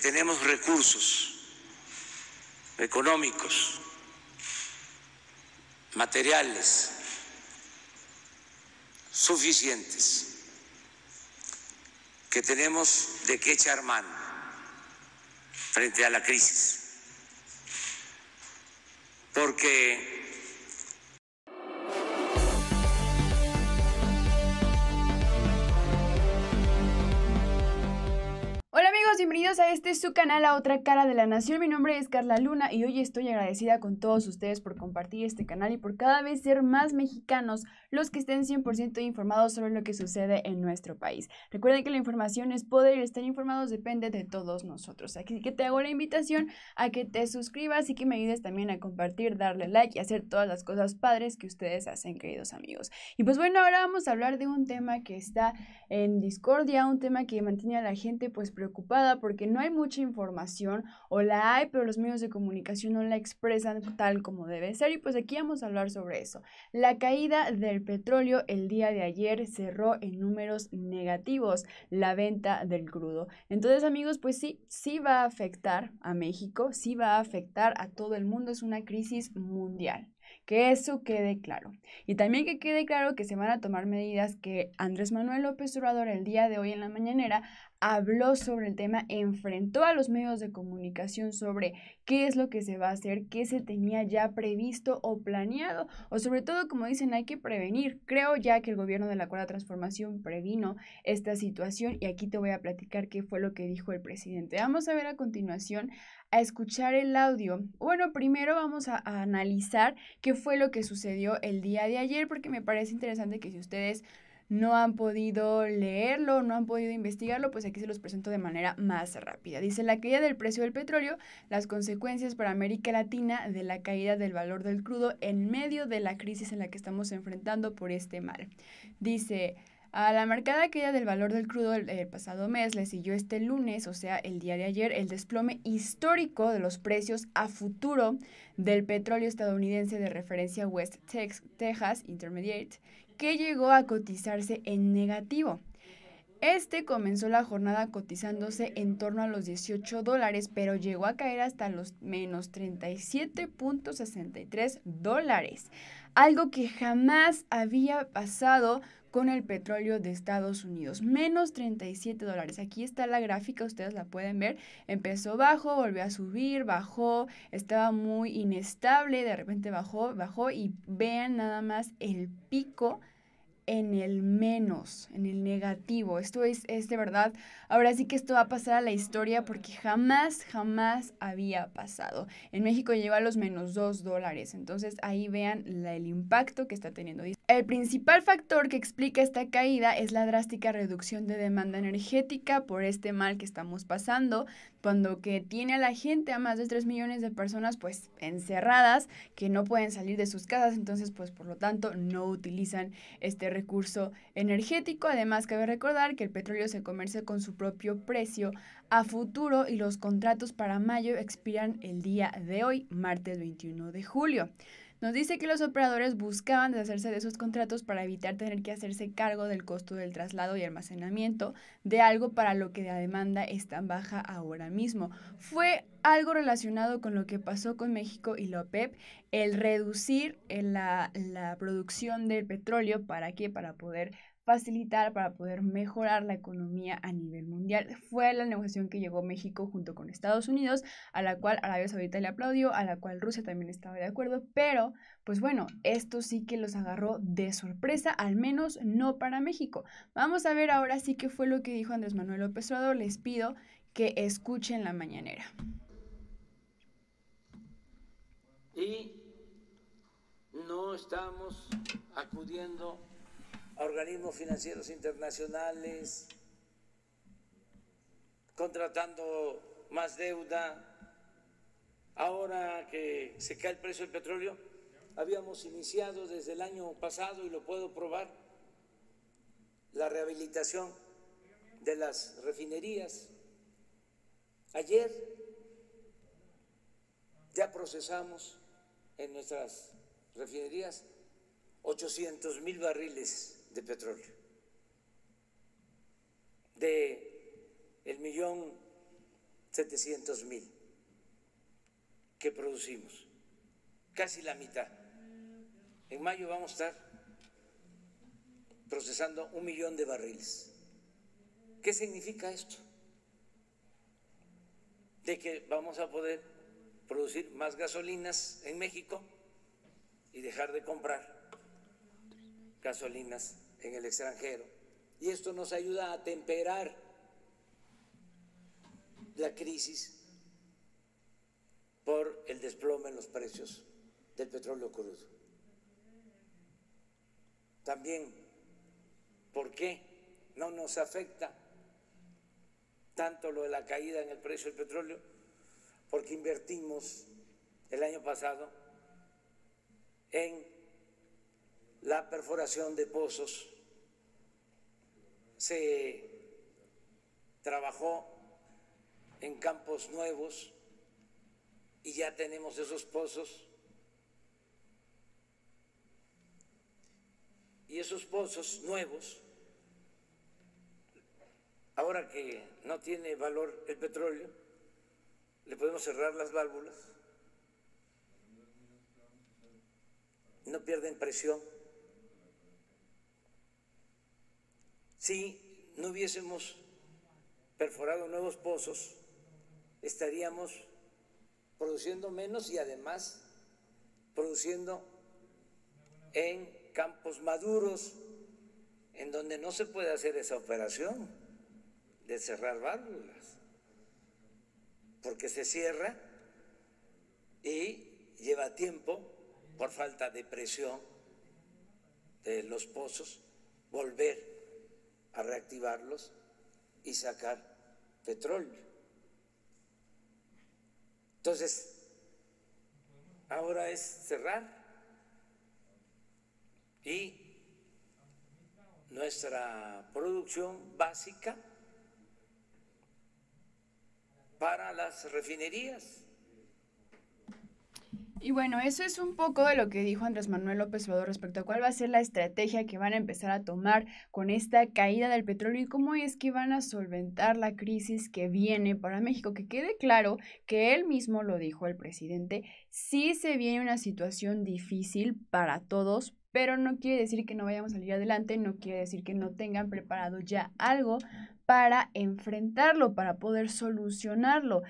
tenemos recursos económicos, materiales suficientes, que tenemos de qué echar mano frente a la crisis, porque a este su canal A Otra Cara de la Nación. Mi nombre es Carla Luna y hoy estoy agradecida con todos ustedes por compartir este canal y por cada vez ser más mexicanos los que estén 100% informados sobre lo que sucede en nuestro país. Recuerden que la información es poder y estar informados depende de todos nosotros. Así que te hago la invitación a que te suscribas y que me ayudes también a compartir, darle like y hacer todas las cosas padres que ustedes hacen, queridos amigos. Y pues bueno, ahora vamos a hablar de un tema que está en discordia, un tema que mantiene a la gente pues preocupada porque que no hay mucha información o la hay, pero los medios de comunicación no la expresan tal como debe ser y pues aquí vamos a hablar sobre eso. La caída del petróleo el día de ayer cerró en números negativos la venta del crudo. Entonces amigos, pues sí, sí va a afectar a México, sí va a afectar a todo el mundo, es una crisis mundial. Que eso quede claro. Y también que quede claro que se van a tomar medidas que Andrés Manuel López Obrador el día de hoy en la mañanera habló sobre el tema, enfrentó a los medios de comunicación sobre qué es lo que se va a hacer, qué se tenía ya previsto o planeado, o sobre todo, como dicen, hay que prevenir. Creo ya que el gobierno de la Cuarta Transformación previno esta situación y aquí te voy a platicar qué fue lo que dijo el presidente. Vamos a ver a continuación a escuchar el audio. Bueno, primero vamos a, analizar qué fue lo que sucedió el día de ayer, porque me parece interesante que si ustedes no han podido leerlo, no han podido investigarlo, pues aquí se los presento de manera más rápida. Dice, la caída del precio del petróleo, las consecuencias para América Latina de la caída del valor del crudo en medio de la crisis en la que estamos enfrentando por este mal. Dice, a la marcada aquella del valor del crudo el, pasado mes le siguió este lunes, o sea, el día de ayer, el desplome histórico de los precios a futuro del petróleo estadounidense de referencia West Texas Intermediate, que llegó a cotizarse en negativo. Este comenzó la jornada cotizándose en torno a los 18 dólares, pero llegó a caer hasta los menos 37.63 dólares, algo que jamás había pasado con el petróleo de Estados Unidos, menos 37 dólares. Aquí está la gráfica, ustedes la pueden ver. Empezó bajo, volvió a subir, bajó, estaba muy inestable, de repente bajó, bajó y vean nada más el pico en el menos, en el negativo. Esto es, es de verdad, ahora sí que esto va a pasar a la historia porque jamás, jamás había pasado. En México lleva los menos 2 dólares, entonces ahí vean la, el impacto que está teniendo. El principal factor que explica esta caída es la drástica reducción de demanda energética por este mal que estamos pasando, cuando que tiene a la gente, a más de 3 millones de personas pues encerradas, que no pueden salir de sus casas, entonces pues por lo tanto no utilizan este recurso energético. Además, cabe recordar que el petróleo se comercia con su propio precio a futuro y los contratos para mayo expiran el día de hoy, martes 21 de julio. Nos dice que los operadores buscaban deshacerse de esos contratos para evitar tener que hacerse cargo del costo del traslado y almacenamiento de algo para lo que la demanda es tan baja ahora mismo. Fue algo relacionado con lo que pasó con México y la OPEP, el reducir eh, la, la producción del petróleo para qué, para poder facilitar para poder mejorar la economía a nivel mundial. Fue la negociación que llegó México junto con Estados Unidos, a la cual Arabia Saudita le aplaudió, a la cual Rusia también estaba de acuerdo, pero pues bueno, esto sí que los agarró de sorpresa, al menos no para México. Vamos a ver ahora sí qué fue lo que dijo Andrés Manuel López Obrador. Les pido que escuchen la mañanera. Y no estamos acudiendo organismos financieros internacionales, contratando más deuda. Ahora que se cae el precio del petróleo, habíamos iniciado desde el año pasado, y lo puedo probar, la rehabilitación de las refinerías. Ayer ya procesamos en nuestras refinerías 800 mil barriles de petróleo, de el millón setecientos mil que producimos, casi la mitad. En mayo vamos a estar procesando un millón de barriles. ¿Qué significa esto? De que vamos a poder producir más gasolinas en México y dejar de comprar gasolinas en el extranjero. Y esto nos ayuda a temperar la crisis por el desplome en los precios del petróleo crudo. También, ¿por qué no nos afecta tanto lo de la caída en el precio del petróleo? Porque invertimos el año pasado en la perforación de pozos, se trabajó en campos nuevos y ya tenemos esos pozos. Y esos pozos nuevos, ahora que no tiene valor el petróleo, le podemos cerrar las válvulas, no pierden presión si no hubiésemos perforado nuevos pozos, estaríamos produciendo menos y además produciendo en campos maduros, en donde no se puede hacer esa operación de cerrar válvulas, porque se cierra y lleva tiempo por falta de presión de los pozos volver a reactivarlos y sacar petróleo. Entonces, ahora es cerrar y nuestra producción básica para las refinerías. Y bueno, eso es un poco de lo que dijo Andrés Manuel López Obrador respecto a cuál va a ser la estrategia que van a empezar a tomar con esta caída del petróleo y cómo es que van a solventar la crisis que viene para México. Que quede claro que él mismo lo dijo el presidente, sí se viene una situación difícil para todos, pero no quiere decir que no vayamos a salir adelante, no quiere decir que no tengan preparado ya algo para enfrentarlo, para poder solucionarlo.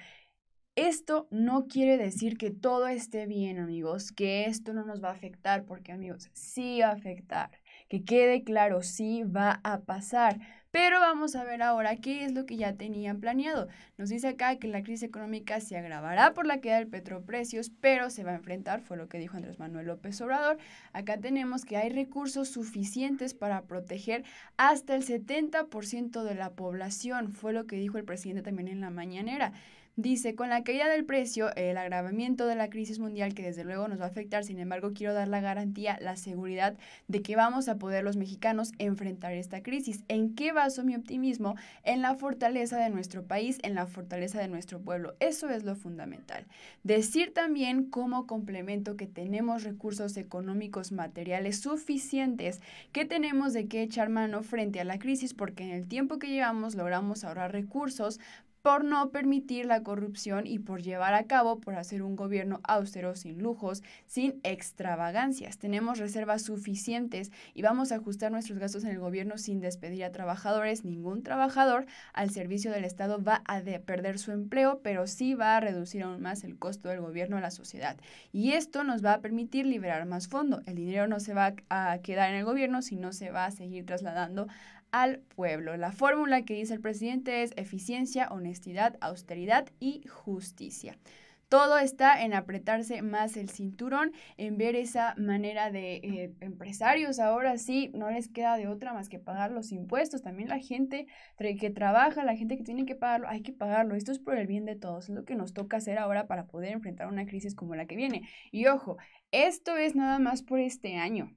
Esto no quiere decir que todo esté bien, amigos, que esto no nos va a afectar, porque, amigos, sí va a afectar. Que quede claro, sí va a pasar. Pero vamos a ver ahora qué es lo que ya tenían planeado. Nos dice acá que la crisis económica se agravará por la queda del petroprecios, pero se va a enfrentar, fue lo que dijo Andrés Manuel López Obrador. Acá tenemos que hay recursos suficientes para proteger hasta el 70% de la población, fue lo que dijo el presidente también en la mañanera. Dice, con la caída del precio, el agravamiento de la crisis mundial que desde luego nos va a afectar, sin embargo quiero dar la garantía, la seguridad de que vamos a poder los mexicanos enfrentar esta crisis. ¿En qué baso mi optimismo? En la fortaleza de nuestro país, en la fortaleza de nuestro pueblo. Eso es lo fundamental. Decir también como complemento que tenemos recursos económicos materiales suficientes, que tenemos de qué echar mano frente a la crisis, porque en el tiempo que llevamos logramos ahorrar recursos por no permitir la corrupción y por llevar a cabo, por hacer un gobierno austero, sin lujos, sin extravagancias. Tenemos reservas suficientes y vamos a ajustar nuestros gastos en el gobierno sin despedir a trabajadores. Ningún trabajador al servicio del Estado va a perder su empleo, pero sí va a reducir aún más el costo del gobierno a la sociedad. Y esto nos va a permitir liberar más fondo. El dinero no se va a quedar en el gobierno, sino se va a seguir trasladando al pueblo. La fórmula que dice el presidente es eficiencia, honestidad, austeridad y justicia. Todo está en apretarse más el cinturón, en ver esa manera de eh, empresarios. Ahora sí, no les queda de otra más que pagar los impuestos. También la gente que trabaja, la gente que tiene que pagarlo, hay que pagarlo. Esto es por el bien de todos. Es lo que nos toca hacer ahora para poder enfrentar una crisis como la que viene. Y ojo, esto es nada más por este año.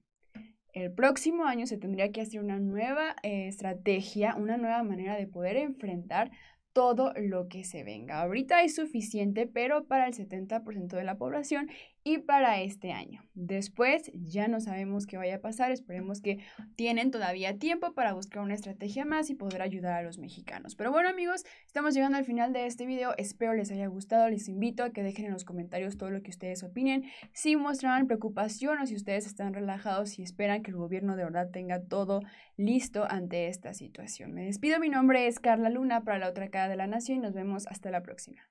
El próximo año se tendría que hacer una nueva eh, estrategia, una nueva manera de poder enfrentar todo lo que se venga. Ahorita es suficiente, pero para el 70% de la población y para este año. Después ya no sabemos qué vaya a pasar, esperemos que tienen todavía tiempo para buscar una estrategia más y poder ayudar a los mexicanos. Pero bueno amigos, estamos llegando al final de este video, espero les haya gustado, les invito a que dejen en los comentarios todo lo que ustedes opinen, si muestran preocupación o si ustedes están relajados y esperan que el gobierno de verdad tenga todo listo ante esta situación. Me despido, mi nombre es Carla Luna para la otra de la Nación y nos vemos hasta la próxima.